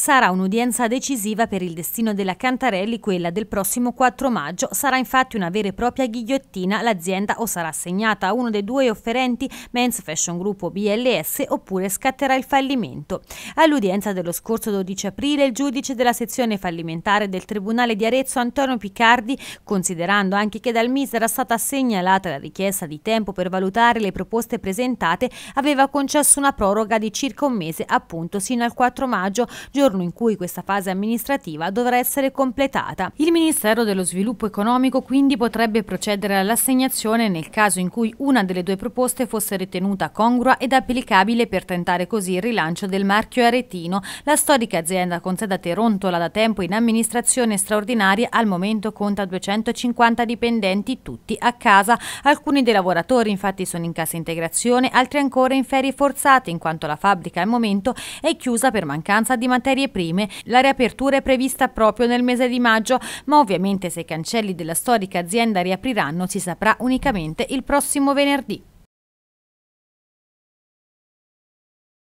Sarà un'udienza decisiva per il destino della Cantarelli, quella del prossimo 4 maggio. Sarà infatti una vera e propria ghigliottina l'azienda o sarà assegnata a uno dei due offerenti, Men's Fashion Group BLS, oppure scatterà il fallimento. All'udienza dello scorso 12 aprile il giudice della sezione fallimentare del Tribunale di Arezzo Antonio Piccardi, considerando anche che dal MIS era stata segnalata la richiesta di tempo per valutare le proposte presentate, aveva concesso una proroga di circa un mese, appunto sino al 4 maggio, giorno giorno in cui questa fase amministrativa dovrà essere completata. Il Ministero dello Sviluppo Economico quindi potrebbe procedere all'assegnazione nel caso in cui una delle due proposte fosse ritenuta congrua ed applicabile per tentare così il rilancio del marchio aretino, la storica azienda con sede a Terontola da tempo in amministrazione straordinaria al momento conta 250 dipendenti tutti a casa. Alcuni dei lavoratori infatti sono in cassa integrazione, altri ancora in ferie forzate in quanto la fabbrica al momento è chiusa per mancanza di materie materie prime, la riapertura è prevista proprio nel mese di maggio, ma ovviamente se i cancelli della storica azienda riapriranno si saprà unicamente il prossimo venerdì.